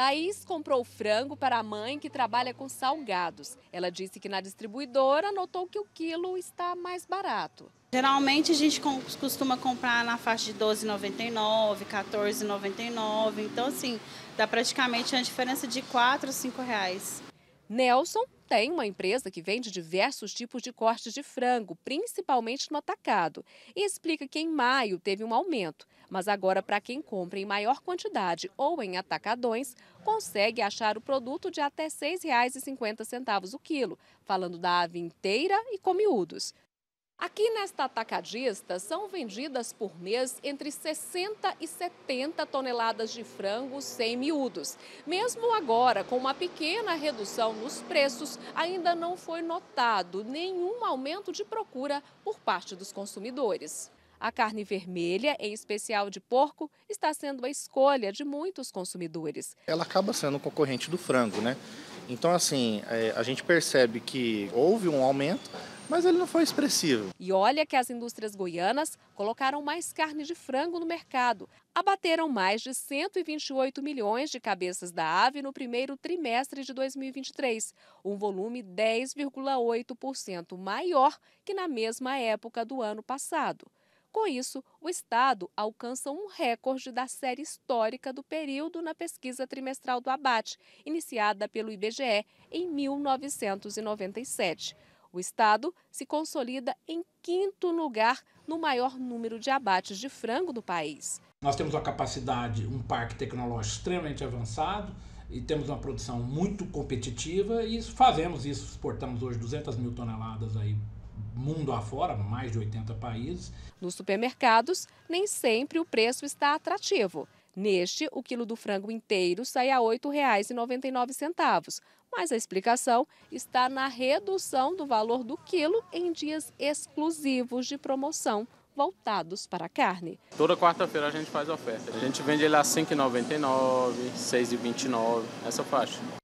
Thaís comprou frango para a mãe que trabalha com salgados. Ela disse que na distribuidora notou que o quilo está mais barato. Geralmente a gente costuma comprar na faixa de 12,99, 14,99. Então, assim, dá praticamente uma diferença de 4 a 5 reais. Nelson tem uma empresa que vende diversos tipos de cortes de frango, principalmente no atacado, e explica que em maio teve um aumento. Mas agora, para quem compra em maior quantidade ou em atacadões, consegue achar o produto de até R$ 6,50 o quilo, falando da ave inteira e com miúdos. Aqui nesta atacadista são vendidas por mês entre 60 e 70 toneladas de frango sem miúdos. Mesmo agora, com uma pequena redução nos preços, ainda não foi notado nenhum aumento de procura por parte dos consumidores. A carne vermelha, em especial de porco, está sendo a escolha de muitos consumidores. Ela acaba sendo concorrente do frango, né? Então, assim, é, a gente percebe que houve um aumento, mas ele não foi expressivo. E olha que as indústrias goianas colocaram mais carne de frango no mercado. Abateram mais de 128 milhões de cabeças da ave no primeiro trimestre de 2023, um volume 10,8% maior que na mesma época do ano passado. Com isso, o Estado alcança um recorde da série histórica do período na pesquisa trimestral do abate, iniciada pelo IBGE em 1997. O Estado se consolida em quinto lugar no maior número de abates de frango do país. Nós temos uma capacidade, um parque tecnológico extremamente avançado e temos uma produção muito competitiva e fazemos isso, exportamos hoje 200 mil toneladas aí mundo afora, mais de 80 países. Nos supermercados, nem sempre o preço está atrativo. Neste, o quilo do frango inteiro sai a R$ 8,99, mas a explicação está na redução do valor do quilo em dias exclusivos de promoção voltados para a carne. Toda quarta-feira a gente faz oferta. A gente vende ele a R$ 5,99, R$ 6,29, essa faixa.